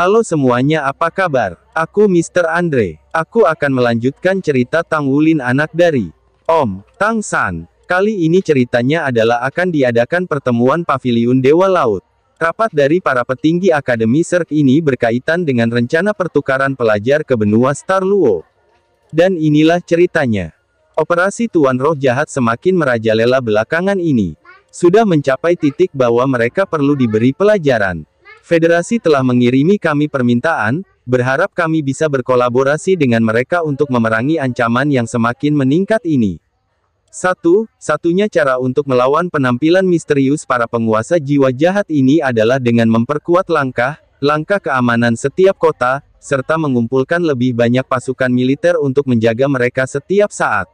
Halo semuanya apa kabar? Aku Mr. Andre. Aku akan melanjutkan cerita Tang Wulin anak dari Om Tang San. Kali ini ceritanya adalah akan diadakan pertemuan paviliun Dewa Laut. Rapat dari para petinggi Akademi Serk ini berkaitan dengan rencana pertukaran pelajar ke benua Star Luo. Dan inilah ceritanya. Operasi Tuan Roh Jahat semakin merajalela belakangan ini. Sudah mencapai titik bahwa mereka perlu diberi pelajaran. Federasi telah mengirimi kami permintaan, berharap kami bisa berkolaborasi dengan mereka untuk memerangi ancaman yang semakin meningkat ini. Satu, satunya cara untuk melawan penampilan misterius para penguasa jiwa jahat ini adalah dengan memperkuat langkah, langkah keamanan setiap kota, serta mengumpulkan lebih banyak pasukan militer untuk menjaga mereka setiap saat.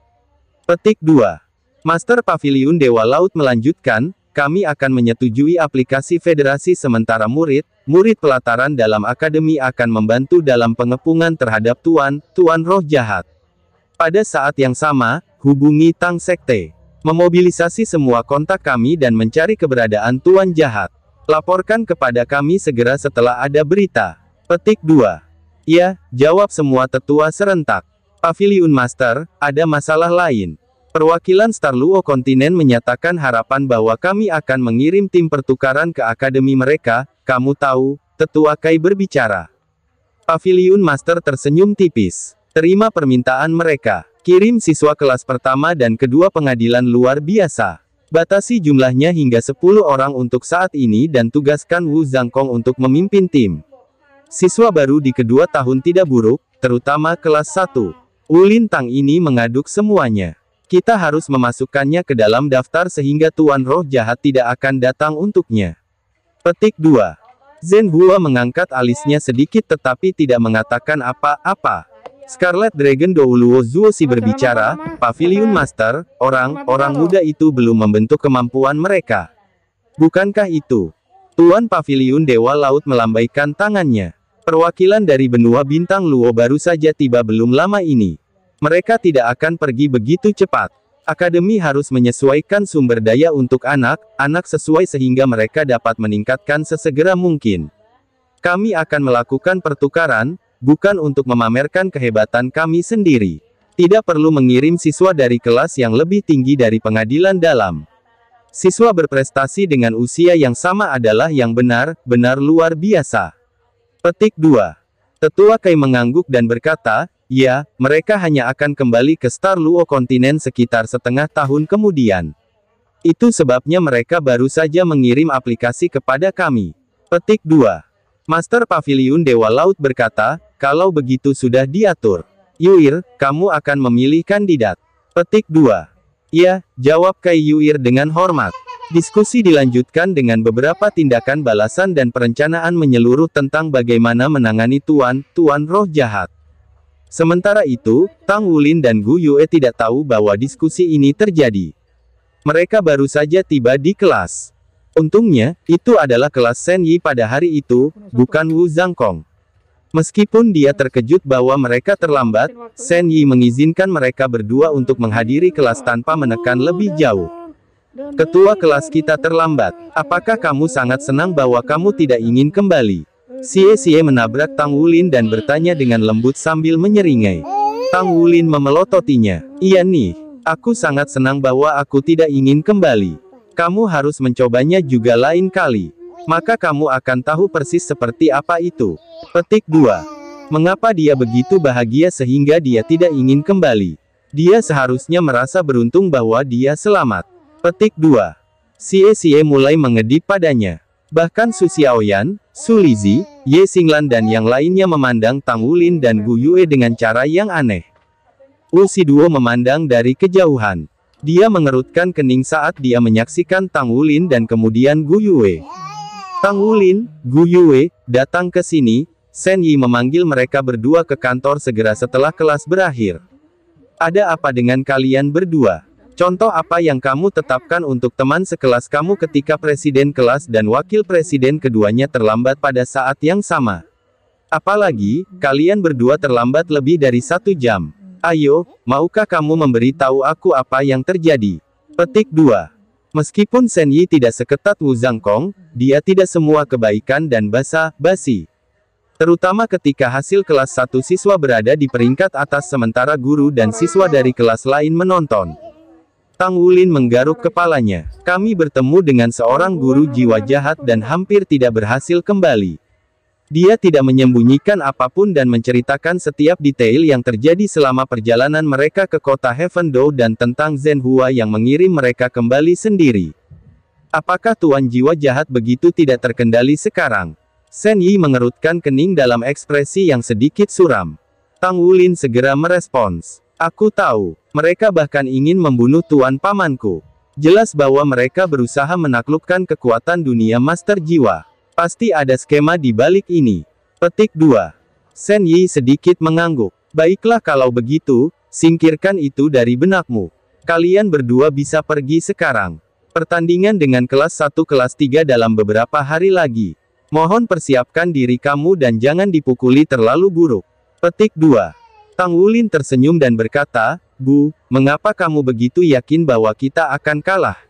Petik 2. Master Pavilion Dewa Laut melanjutkan, kami akan menyetujui aplikasi federasi sementara murid, murid pelataran dalam akademi akan membantu dalam pengepungan terhadap tuan, tuan roh jahat. Pada saat yang sama, hubungi Tang Sekte. Memobilisasi semua kontak kami dan mencari keberadaan tuan jahat. Laporkan kepada kami segera setelah ada berita. Petik 2. Ya, jawab semua tetua serentak. Pavilion Master, ada masalah lain. Perwakilan Star Luo Kontinen menyatakan harapan bahwa kami akan mengirim tim pertukaran ke akademi mereka, kamu tahu, tetua Kai berbicara. Pavilion Master tersenyum tipis. Terima permintaan mereka. Kirim siswa kelas pertama dan kedua pengadilan luar biasa. Batasi jumlahnya hingga 10 orang untuk saat ini dan tugaskan Wu Zhangkong untuk memimpin tim. Siswa baru di kedua tahun tidak buruk, terutama kelas 1. Ulin Tang ini mengaduk semuanya. Kita harus memasukkannya ke dalam daftar sehingga Tuan Roh Jahat tidak akan datang untuknya. Petik 2. Zen Hua mengangkat alisnya sedikit tetapi tidak mengatakan apa-apa. Scarlet Dragon Douluo Zuosi berbicara, Pavilion Master, orang-orang muda itu belum membentuk kemampuan mereka. Bukankah itu? Tuan Pavilion Dewa Laut melambaikan tangannya. Perwakilan dari benua bintang Luo baru saja tiba belum lama ini. Mereka tidak akan pergi begitu cepat. Akademi harus menyesuaikan sumber daya untuk anak-anak sesuai sehingga mereka dapat meningkatkan sesegera mungkin. Kami akan melakukan pertukaran, bukan untuk memamerkan kehebatan kami sendiri. Tidak perlu mengirim siswa dari kelas yang lebih tinggi dari pengadilan dalam. Siswa berprestasi dengan usia yang sama adalah yang benar, benar luar biasa. Petik 2. Tetua Kai mengangguk dan berkata, Ya, mereka hanya akan kembali ke Star Luo kontinen sekitar setengah tahun kemudian. Itu sebabnya mereka baru saja mengirim aplikasi kepada kami. Petik 2. Master Pavilion Dewa Laut berkata, kalau begitu sudah diatur. Yuir, kamu akan memilih kandidat. Petik 2. Ya, jawab Kai Yuir dengan hormat. Diskusi dilanjutkan dengan beberapa tindakan balasan dan perencanaan menyeluruh tentang bagaimana menangani tuan, tuan roh jahat. Sementara itu, Tang Wulin dan Gu Yue tidak tahu bahwa diskusi ini terjadi. Mereka baru saja tiba di kelas. Untungnya, itu adalah kelas Shen Yi pada hari itu, bukan Wu Zhangkong. Meskipun dia terkejut bahwa mereka terlambat, Shen Yi mengizinkan mereka berdua untuk menghadiri kelas tanpa menekan lebih jauh. Ketua kelas kita terlambat. Apakah kamu sangat senang bahwa kamu tidak ingin kembali? Xie Xie menabrak Tang Wulin dan bertanya dengan lembut sambil menyeringai. Tang Wulin memelototinya. Iya nih, aku sangat senang bahwa aku tidak ingin kembali. Kamu harus mencobanya juga lain kali. Maka kamu akan tahu persis seperti apa itu. Petik 2. Mengapa dia begitu bahagia sehingga dia tidak ingin kembali? Dia seharusnya merasa beruntung bahwa dia selamat. Petik 2. Xie Xie mulai mengedip padanya. Bahkan Su Xiaoyan, Su Lizi, Ye Xinglan dan yang lainnya memandang Tang Wulin dan Gu Yue dengan cara yang aneh. Wu Siduo memandang dari kejauhan. Dia mengerutkan kening saat dia menyaksikan Tang Wulin dan kemudian Gu Yue. Tang Wulin, Gu Yue, datang ke sini, Shen Yi memanggil mereka berdua ke kantor segera setelah kelas berakhir. Ada apa dengan kalian berdua? Contoh apa yang kamu tetapkan untuk teman sekelas kamu ketika presiden kelas dan wakil presiden keduanya terlambat pada saat yang sama? Apalagi, kalian berdua terlambat lebih dari satu jam. Ayo, maukah kamu memberi tahu aku apa yang terjadi? Petik 2. Meskipun Shen Yi tidak seketat Wu Zhangkong, dia tidak semua kebaikan dan basa-basi. Terutama ketika hasil kelas satu siswa berada di peringkat atas sementara guru dan siswa dari kelas lain menonton. Tang Wulin menggaruk kepalanya. Kami bertemu dengan seorang guru jiwa jahat dan hampir tidak berhasil kembali. Dia tidak menyembunyikan apapun dan menceritakan setiap detail yang terjadi selama perjalanan mereka ke kota Heaven Dou dan tentang Zen Hua yang mengirim mereka kembali sendiri. Apakah tuan jiwa jahat begitu tidak terkendali sekarang? Shen Yi mengerutkan kening dalam ekspresi yang sedikit suram. Tang Wulin segera merespons. Aku tahu, mereka bahkan ingin membunuh tuan pamanku. Jelas bahwa mereka berusaha menaklukkan kekuatan dunia master jiwa. Pasti ada skema di balik ini. Petik 2. Sen Yi sedikit mengangguk. Baiklah kalau begitu, singkirkan itu dari benakmu. Kalian berdua bisa pergi sekarang. Pertandingan dengan kelas 1 kelas 3 dalam beberapa hari lagi. Mohon persiapkan diri kamu dan jangan dipukuli terlalu buruk. Petik 2. Tang Wulin tersenyum dan berkata, Bu, mengapa kamu begitu yakin bahwa kita akan kalah?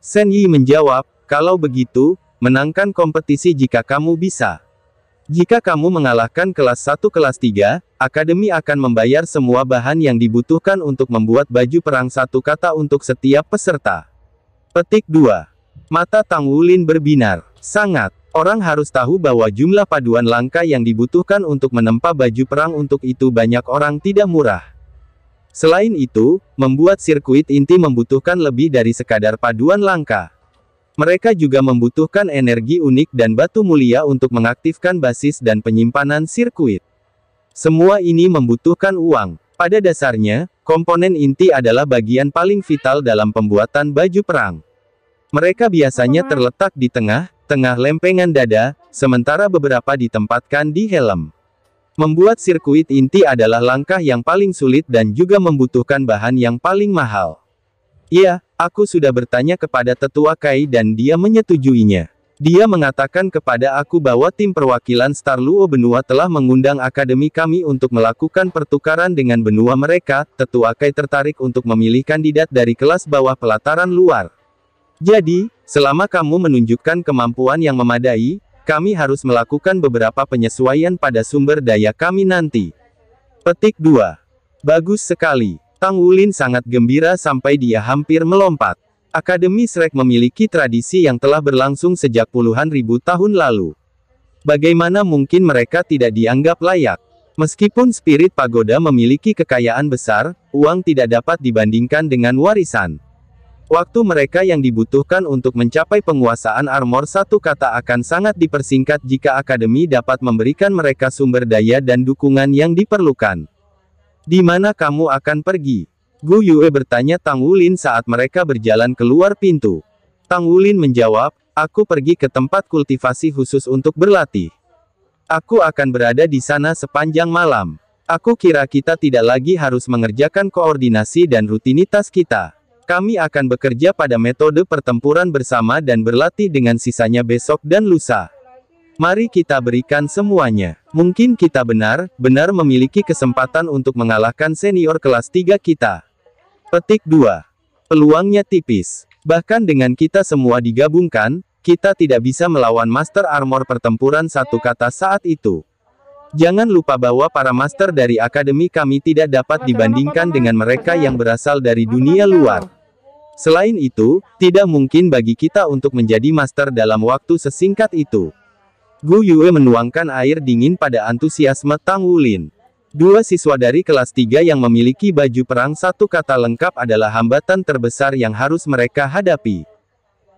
Shen Yi menjawab, kalau begitu, menangkan kompetisi jika kamu bisa. Jika kamu mengalahkan kelas 1 kelas 3, Akademi akan membayar semua bahan yang dibutuhkan untuk membuat baju perang satu kata untuk setiap peserta. Petik 2. Mata Tang Wulin berbinar. Sangat. Orang harus tahu bahwa jumlah paduan langka yang dibutuhkan untuk menempa baju perang untuk itu banyak orang tidak murah. Selain itu, membuat sirkuit inti membutuhkan lebih dari sekadar paduan langka. Mereka juga membutuhkan energi unik dan batu mulia untuk mengaktifkan basis dan penyimpanan sirkuit. Semua ini membutuhkan uang. Pada dasarnya, komponen inti adalah bagian paling vital dalam pembuatan baju perang. Mereka biasanya terletak di tengah, tengah lempengan dada, sementara beberapa ditempatkan di helm. Membuat sirkuit inti adalah langkah yang paling sulit dan juga membutuhkan bahan yang paling mahal. Iya, aku sudah bertanya kepada tetua Kai dan dia menyetujuinya. Dia mengatakan kepada aku bahwa tim perwakilan Star Luo benua telah mengundang akademi kami untuk melakukan pertukaran dengan benua mereka, tetua Kai tertarik untuk memilih kandidat dari kelas bawah pelataran luar. Jadi, selama kamu menunjukkan kemampuan yang memadai, kami harus melakukan beberapa penyesuaian pada sumber daya kami nanti. Petik 2. Bagus sekali. Tang Wulin sangat gembira sampai dia hampir melompat. Akademi Shrek memiliki tradisi yang telah berlangsung sejak puluhan ribu tahun lalu. Bagaimana mungkin mereka tidak dianggap layak? Meskipun spirit pagoda memiliki kekayaan besar, uang tidak dapat dibandingkan dengan warisan. Waktu mereka yang dibutuhkan untuk mencapai penguasaan armor satu kata akan sangat dipersingkat jika akademi dapat memberikan mereka sumber daya dan dukungan yang diperlukan. Di mana kamu akan pergi? Gu Yue bertanya Tang Wulin saat mereka berjalan keluar pintu. Tang Wulin menjawab, aku pergi ke tempat kultivasi khusus untuk berlatih. Aku akan berada di sana sepanjang malam. Aku kira kita tidak lagi harus mengerjakan koordinasi dan rutinitas kita. Kami akan bekerja pada metode pertempuran bersama dan berlatih dengan sisanya besok dan lusa. Mari kita berikan semuanya. Mungkin kita benar, benar memiliki kesempatan untuk mengalahkan senior kelas 3 kita. Petik 2. Peluangnya tipis. Bahkan dengan kita semua digabungkan, kita tidak bisa melawan Master Armor pertempuran satu kata saat itu. Jangan lupa bahwa para master dari akademi kami tidak dapat dibandingkan dengan mereka yang berasal dari dunia luar. Selain itu, tidak mungkin bagi kita untuk menjadi master dalam waktu sesingkat itu. Gu Yue menuangkan air dingin pada antusiasme Tang Wulin. Dua siswa dari kelas tiga yang memiliki baju perang satu kata lengkap adalah hambatan terbesar yang harus mereka hadapi.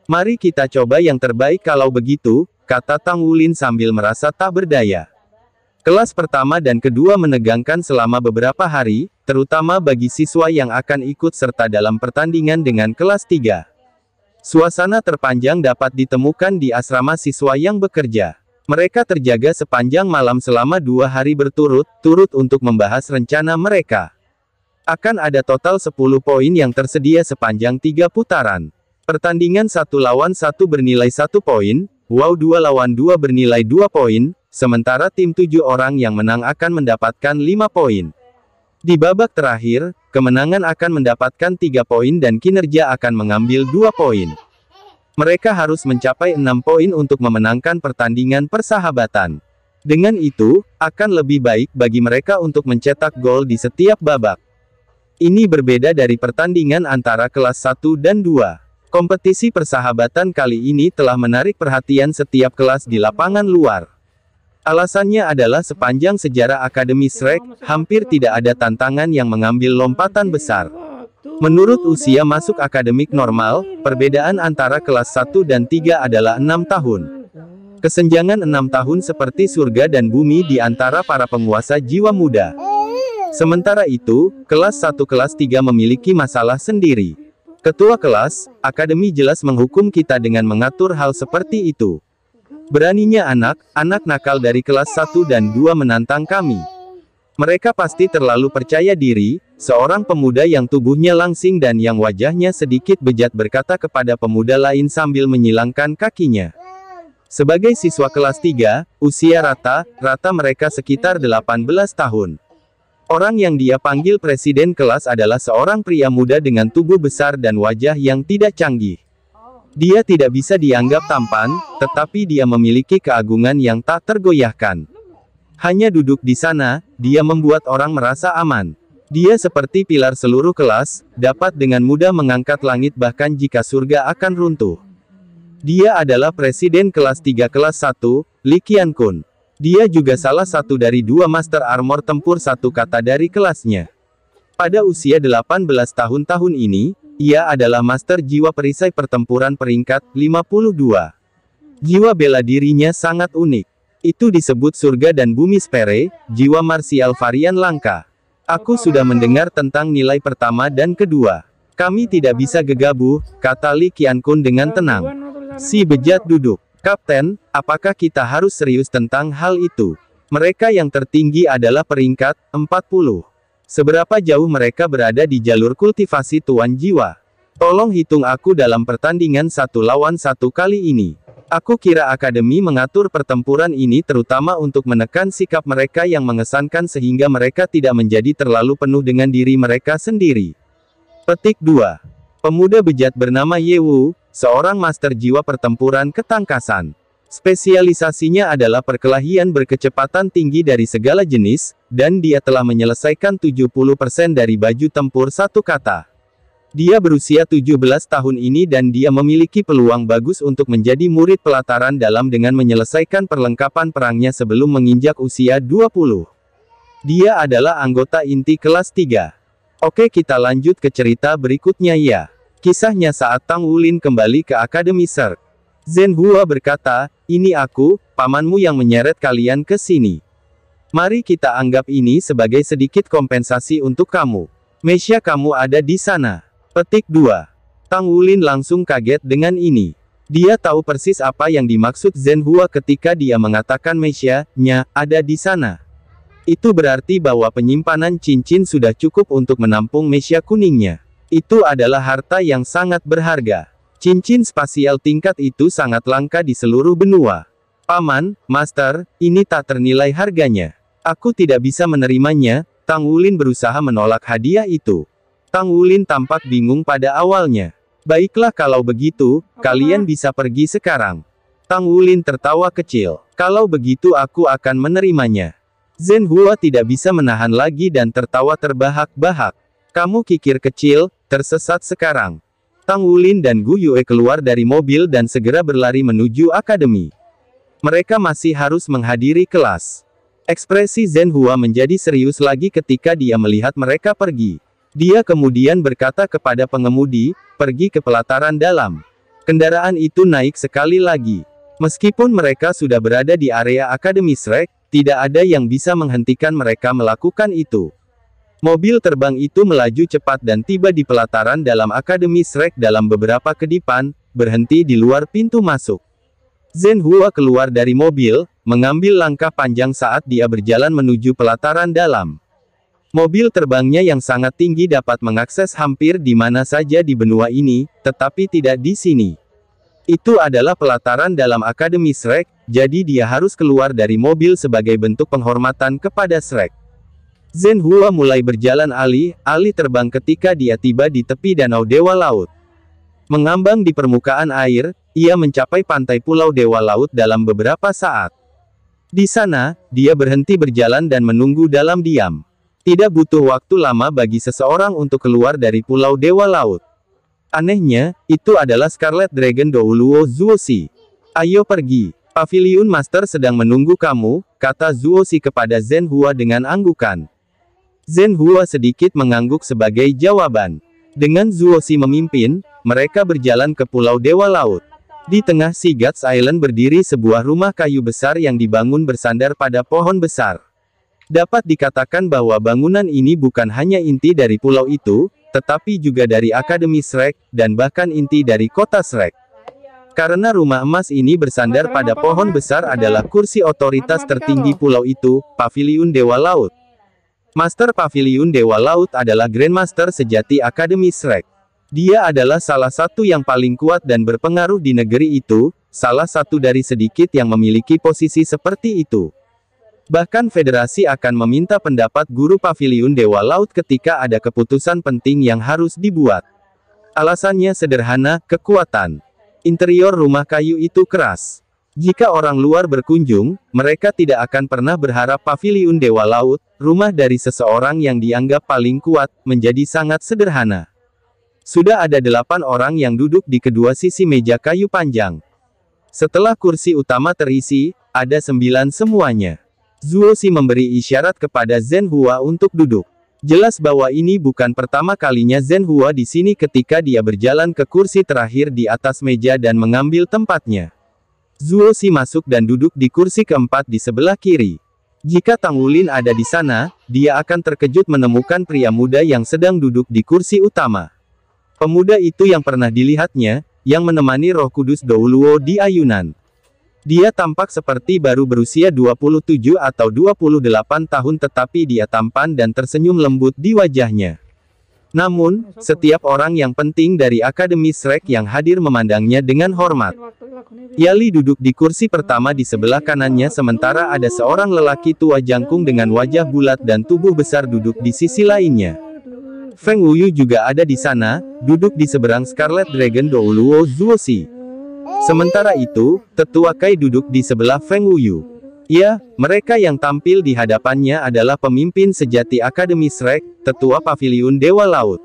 Mari kita coba yang terbaik kalau begitu, kata Tang Wulin sambil merasa tak berdaya. Kelas pertama dan kedua menegangkan selama beberapa hari, terutama bagi siswa yang akan ikut serta dalam pertandingan dengan kelas 3. Suasana terpanjang dapat ditemukan di asrama siswa yang bekerja. Mereka terjaga sepanjang malam selama dua hari berturut-turut untuk membahas rencana mereka. Akan ada total 10 poin yang tersedia sepanjang tiga putaran. Pertandingan satu lawan satu bernilai satu poin, WOW dua lawan dua bernilai dua poin, Sementara tim tujuh orang yang menang akan mendapatkan lima poin. Di babak terakhir, kemenangan akan mendapatkan tiga poin dan kinerja akan mengambil dua poin. Mereka harus mencapai enam poin untuk memenangkan pertandingan persahabatan. Dengan itu, akan lebih baik bagi mereka untuk mencetak gol di setiap babak. Ini berbeda dari pertandingan antara kelas 1 dan 2. Kompetisi persahabatan kali ini telah menarik perhatian setiap kelas di lapangan luar. Alasannya adalah sepanjang sejarah Akademi Shrek, hampir tidak ada tantangan yang mengambil lompatan besar. Menurut usia masuk akademik normal, perbedaan antara kelas 1 dan 3 adalah 6 tahun. Kesenjangan enam tahun seperti surga dan bumi di antara para penguasa jiwa muda. Sementara itu, kelas 1 kelas 3 memiliki masalah sendiri. Ketua kelas, akademi jelas menghukum kita dengan mengatur hal seperti itu. Beraninya anak, anak nakal dari kelas 1 dan 2 menantang kami. Mereka pasti terlalu percaya diri, seorang pemuda yang tubuhnya langsing dan yang wajahnya sedikit bejat berkata kepada pemuda lain sambil menyilangkan kakinya. Sebagai siswa kelas 3, usia rata, rata mereka sekitar 18 tahun. Orang yang dia panggil presiden kelas adalah seorang pria muda dengan tubuh besar dan wajah yang tidak canggih. Dia tidak bisa dianggap tampan, tetapi dia memiliki keagungan yang tak tergoyahkan. Hanya duduk di sana, dia membuat orang merasa aman. Dia seperti pilar seluruh kelas, dapat dengan mudah mengangkat langit bahkan jika surga akan runtuh. Dia adalah presiden kelas 3 kelas 1, Li Qiankun. Dia juga salah satu dari dua master armor tempur satu kata dari kelasnya. Pada usia 18 tahun tahun ini, ia adalah master jiwa perisai pertempuran peringkat 52. Jiwa bela dirinya sangat unik. Itu disebut surga dan bumi spere, jiwa marsial varian langka. Aku sudah mendengar tentang nilai pertama dan kedua. Kami tidak bisa gegabah, kata Li Qiankun dengan tenang. Si bejat duduk. Kapten, apakah kita harus serius tentang hal itu? Mereka yang tertinggi adalah peringkat 40. Seberapa jauh mereka berada di jalur kultivasi Tuan Jiwa? Tolong hitung aku dalam pertandingan satu lawan satu kali ini. Aku kira Akademi mengatur pertempuran ini terutama untuk menekan sikap mereka yang mengesankan sehingga mereka tidak menjadi terlalu penuh dengan diri mereka sendiri. Petik 2. Pemuda bejat bernama Ye Wu, seorang master jiwa pertempuran ketangkasan. Spesialisasinya adalah perkelahian berkecepatan tinggi dari segala jenis, dan dia telah menyelesaikan 70% dari baju tempur satu kata. Dia berusia 17 tahun ini dan dia memiliki peluang bagus untuk menjadi murid pelataran dalam dengan menyelesaikan perlengkapan perangnya sebelum menginjak usia 20. Dia adalah anggota inti kelas 3. Oke kita lanjut ke cerita berikutnya ya. Kisahnya saat Tang Wulin kembali ke Akademi Serk. Zen Hua berkata, ini aku, pamanmu yang menyeret kalian ke sini. Mari kita anggap ini sebagai sedikit kompensasi untuk kamu. Mesia kamu ada di sana. Petik 2. Tang Wulin langsung kaget dengan ini. Dia tahu persis apa yang dimaksud Zen Hua ketika dia mengatakan mesia nya, ada di sana. Itu berarti bahwa penyimpanan cincin sudah cukup untuk menampung Mesia kuningnya. Itu adalah harta yang sangat berharga. Cincin spasial tingkat itu sangat langka di seluruh benua. Paman, Master, ini tak ternilai harganya. Aku tidak bisa menerimanya, Tang Wulin berusaha menolak hadiah itu. Tang Wulin tampak bingung pada awalnya. Baiklah kalau begitu, kalian bisa pergi sekarang. Tang Wulin tertawa kecil. Kalau begitu aku akan menerimanya. Zen Hua tidak bisa menahan lagi dan tertawa terbahak-bahak. Kamu kikir kecil, tersesat sekarang. Tang Wulin dan Gu Yue keluar dari mobil dan segera berlari menuju akademi. Mereka masih harus menghadiri kelas. Ekspresi Zhen Hua menjadi serius lagi ketika dia melihat mereka pergi. Dia kemudian berkata kepada pengemudi, pergi ke pelataran dalam. Kendaraan itu naik sekali lagi. Meskipun mereka sudah berada di area Akademi Shrek, tidak ada yang bisa menghentikan mereka melakukan itu. Mobil terbang itu melaju cepat dan tiba di pelataran dalam Akademi Shrek dalam beberapa kedipan, berhenti di luar pintu masuk. Zen Hua keluar dari mobil, mengambil langkah panjang saat dia berjalan menuju pelataran dalam. Mobil terbangnya yang sangat tinggi dapat mengakses hampir di mana saja di benua ini, tetapi tidak di sini. Itu adalah pelataran dalam Akademi Shrek, jadi dia harus keluar dari mobil sebagai bentuk penghormatan kepada Shrek. Zen Hua mulai berjalan alih-alih terbang ketika dia tiba di tepi danau Dewa Laut. Mengambang di permukaan air, ia mencapai pantai Pulau Dewa Laut dalam beberapa saat. Di sana, dia berhenti berjalan dan menunggu dalam diam. Tidak butuh waktu lama bagi seseorang untuk keluar dari Pulau Dewa Laut. Anehnya, itu adalah Scarlet Dragon Douluo Zuosi. Ayo pergi. Pavilion Master sedang menunggu kamu, kata Zuosi kepada Zen Hua dengan anggukan. Zhen Hua sedikit mengangguk sebagai jawaban. Dengan Zuo Xi memimpin, mereka berjalan ke Pulau Dewa Laut. Di tengah Sea Gods Island berdiri sebuah rumah kayu besar yang dibangun bersandar pada pohon besar. Dapat dikatakan bahwa bangunan ini bukan hanya inti dari pulau itu, tetapi juga dari Akademi Shrek, dan bahkan inti dari kota Shrek. Karena rumah emas ini bersandar pada pohon besar adalah kursi otoritas tertinggi pulau itu, Paviliun Dewa Laut. Master Pavilion Dewa Laut adalah Grandmaster sejati Akademi Shrek. Dia adalah salah satu yang paling kuat dan berpengaruh di negeri itu, salah satu dari sedikit yang memiliki posisi seperti itu. Bahkan federasi akan meminta pendapat guru Pavilion Dewa Laut ketika ada keputusan penting yang harus dibuat. Alasannya sederhana, kekuatan. Interior rumah kayu itu keras. Jika orang luar berkunjung, mereka tidak akan pernah berharap paviliun Dewa Laut, rumah dari seseorang yang dianggap paling kuat, menjadi sangat sederhana. Sudah ada delapan orang yang duduk di kedua sisi meja kayu panjang. Setelah kursi utama terisi, ada sembilan semuanya. Si memberi isyarat kepada Zhen Hua untuk duduk. Jelas bahwa ini bukan pertama kalinya Zhen Hua di sini ketika dia berjalan ke kursi terakhir di atas meja dan mengambil tempatnya. Si masuk dan duduk di kursi keempat di sebelah kiri. Jika Tang Wulin ada di sana, dia akan terkejut menemukan pria muda yang sedang duduk di kursi utama. Pemuda itu yang pernah dilihatnya, yang menemani roh kudus Douluo di Ayunan. Dia tampak seperti baru berusia 27 atau 28 tahun tetapi dia tampan dan tersenyum lembut di wajahnya. Namun, setiap orang yang penting dari Akademi Shrek yang hadir memandangnya dengan hormat. Yali duduk di kursi pertama di sebelah kanannya sementara ada seorang lelaki tua jangkung dengan wajah bulat dan tubuh besar duduk di sisi lainnya. Feng Wuyu juga ada di sana, duduk di seberang Scarlet Dragon Douluo Zuosi. Sementara itu, tetua Kai duduk di sebelah Feng Wuyu. Ya, mereka yang tampil di hadapannya adalah pemimpin sejati Akademi Shrek, tetua Paviliun Dewa Laut.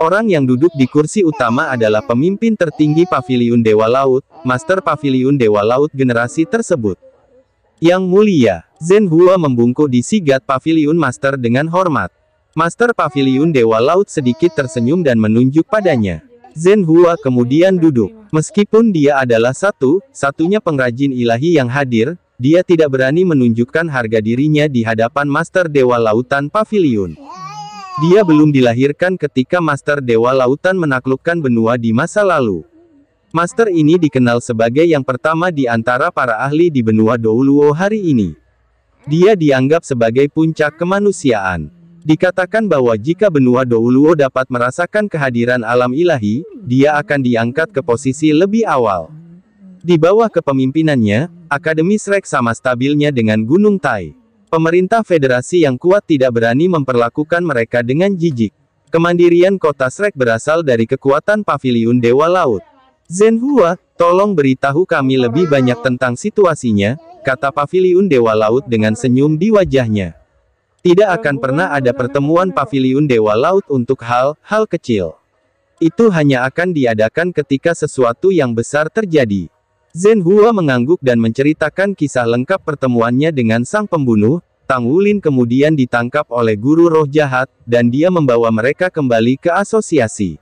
Orang yang duduk di kursi utama adalah pemimpin tertinggi Paviliun Dewa Laut, Master Paviliun Dewa Laut generasi tersebut. Yang mulia, Zen Hua membungkuk di sigat Paviliun Master dengan hormat. Master Paviliun Dewa Laut sedikit tersenyum dan menunjuk padanya. Zen Hua kemudian duduk. Meskipun dia adalah satu, satunya pengrajin ilahi yang hadir, dia tidak berani menunjukkan harga dirinya di hadapan Master Dewa Lautan Pavilion. Dia belum dilahirkan ketika Master Dewa Lautan menaklukkan benua di masa lalu. Master ini dikenal sebagai yang pertama di antara para ahli di benua Douluo hari ini. Dia dianggap sebagai puncak kemanusiaan. Dikatakan bahwa jika benua Douluo dapat merasakan kehadiran alam ilahi, dia akan diangkat ke posisi lebih awal. Di bawah kepemimpinannya, Akademi Shrek sama stabilnya dengan Gunung Tai. Pemerintah federasi yang kuat tidak berani memperlakukan mereka dengan jijik. Kemandirian kota Shrek berasal dari kekuatan paviliun Dewa Laut. Zenhua, tolong beritahu kami lebih banyak tentang situasinya, kata paviliun Dewa Laut dengan senyum di wajahnya. Tidak akan pernah ada pertemuan paviliun Dewa Laut untuk hal-hal kecil. Itu hanya akan diadakan ketika sesuatu yang besar terjadi. Zhen Hua mengangguk dan menceritakan kisah lengkap pertemuannya dengan sang pembunuh, Tang Wulin kemudian ditangkap oleh guru roh jahat, dan dia membawa mereka kembali ke asosiasi.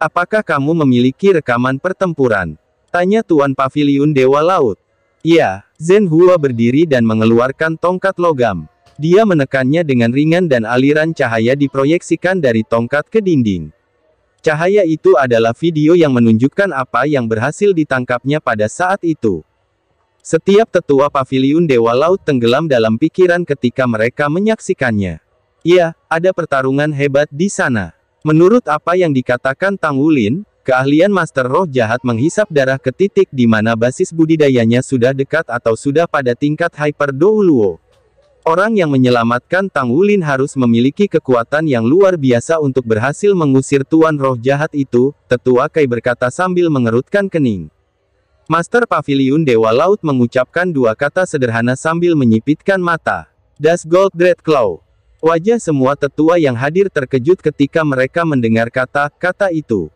Apakah kamu memiliki rekaman pertempuran? Tanya Tuan Paviliun Dewa Laut. Ya, Zhen Hua berdiri dan mengeluarkan tongkat logam. Dia menekannya dengan ringan dan aliran cahaya diproyeksikan dari tongkat ke dinding. Cahaya itu adalah video yang menunjukkan apa yang berhasil ditangkapnya pada saat itu. Setiap tetua paviliun Dewa Laut tenggelam dalam pikiran ketika mereka menyaksikannya. Iya, ada pertarungan hebat di sana. Menurut apa yang dikatakan Tang Wulin, keahlian Master Roh Jahat menghisap darah ke titik di mana basis budidayanya sudah dekat atau sudah pada tingkat Hyper Douluo. Orang yang menyelamatkan Tang Wulin harus memiliki kekuatan yang luar biasa untuk berhasil mengusir tuan roh jahat itu, tetua Kai berkata sambil mengerutkan kening. Master Pavilion Dewa Laut mengucapkan dua kata sederhana sambil menyipitkan mata. Das Gold Dread Claw. Wajah semua tetua yang hadir terkejut ketika mereka mendengar kata-kata itu.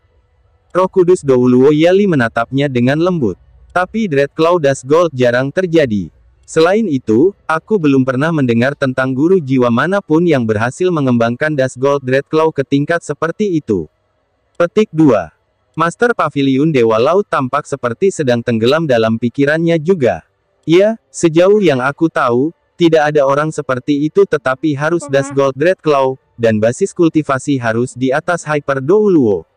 Roh Kudus Douluo Yali menatapnya dengan lembut. Tapi Dread Claw Das Gold jarang terjadi. Selain itu, aku belum pernah mendengar tentang guru jiwa manapun yang berhasil mengembangkan Das Gold Red Claw ke tingkat seperti itu. Petik 2. Master Pavilion Dewa Laut tampak seperti sedang tenggelam dalam pikirannya juga. Ya, sejauh yang aku tahu, tidak ada orang seperti itu tetapi harus Das Gold Red Claw, dan basis kultivasi harus di atas Hyper Douluo.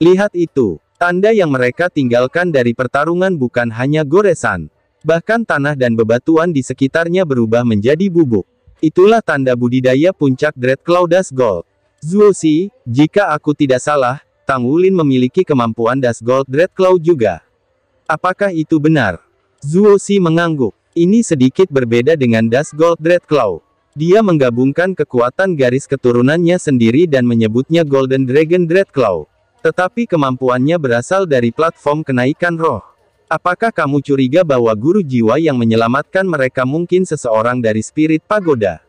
Lihat itu, tanda yang mereka tinggalkan dari pertarungan bukan hanya goresan. Bahkan tanah dan bebatuan di sekitarnya berubah menjadi bubuk. Itulah tanda budidaya puncak Dread Cloud Gold. Zuo Zuosi, jika aku tidak salah, Tang Wulin memiliki kemampuan Das Gold Dread Cloud juga. Apakah itu benar? Zuo Zuosi mengangguk. Ini sedikit berbeda dengan Das Gold Dread Cloud. Dia menggabungkan kekuatan garis keturunannya sendiri dan menyebutnya Golden Dragon Dread Cloud. Tetapi kemampuannya berasal dari platform kenaikan roh. Apakah kamu curiga bahwa guru jiwa yang menyelamatkan mereka mungkin seseorang dari spirit pagoda?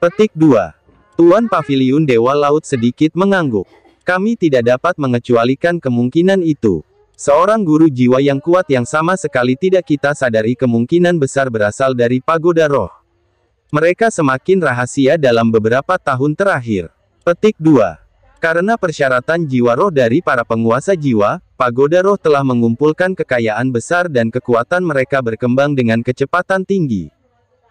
Petik 2. Tuan Pavilion Dewa Laut sedikit mengangguk. Kami tidak dapat mengecualikan kemungkinan itu. Seorang guru jiwa yang kuat yang sama sekali tidak kita sadari kemungkinan besar berasal dari pagoda roh. Mereka semakin rahasia dalam beberapa tahun terakhir. Petik 2. Karena persyaratan jiwa roh dari para penguasa jiwa, pagoda roh telah mengumpulkan kekayaan besar dan kekuatan mereka berkembang dengan kecepatan tinggi.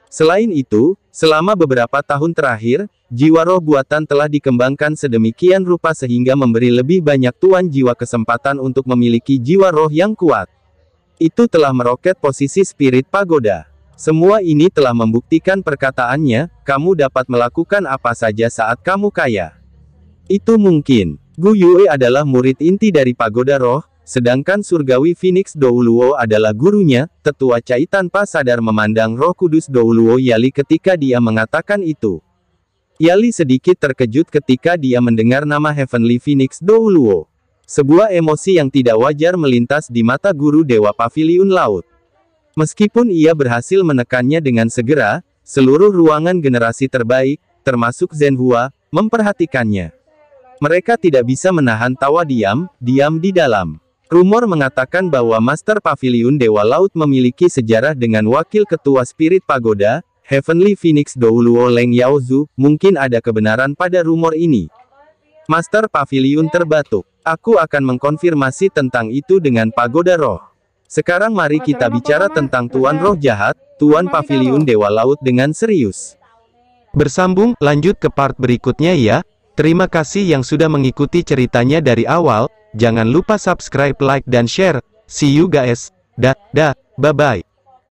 Selain itu, selama beberapa tahun terakhir, jiwa roh buatan telah dikembangkan sedemikian rupa sehingga memberi lebih banyak tuan jiwa kesempatan untuk memiliki jiwa roh yang kuat. Itu telah meroket posisi spirit pagoda. Semua ini telah membuktikan perkataannya, kamu dapat melakukan apa saja saat kamu kaya. Itu mungkin. Gu Yue adalah murid inti dari Pagoda Roh, sedangkan surgawi Phoenix Douluo adalah gurunya, tetua Cai tanpa sadar memandang roh kudus Douluo Yali ketika dia mengatakan itu. Yali sedikit terkejut ketika dia mendengar nama Heavenly Phoenix Douluo. Sebuah emosi yang tidak wajar melintas di mata guru Dewa Pavilion Laut. Meskipun ia berhasil menekannya dengan segera, seluruh ruangan generasi terbaik, termasuk Zenhua, memperhatikannya. Mereka tidak bisa menahan tawa diam, diam di dalam. Rumor mengatakan bahwa Master Pavilion Dewa Laut memiliki sejarah dengan Wakil Ketua Spirit Pagoda, Heavenly Phoenix Douluo Leng Yaozu, mungkin ada kebenaran pada rumor ini. Master Pavilion terbatuk. Aku akan mengkonfirmasi tentang itu dengan Pagoda Roh. Sekarang mari kita bicara tentang Tuan Roh Jahat, Tuan Pavilion Dewa Laut dengan serius. Bersambung, lanjut ke part berikutnya ya. Terima kasih yang sudah mengikuti ceritanya dari awal, jangan lupa subscribe, like, dan share. See you guys, dah, dah, bye-bye.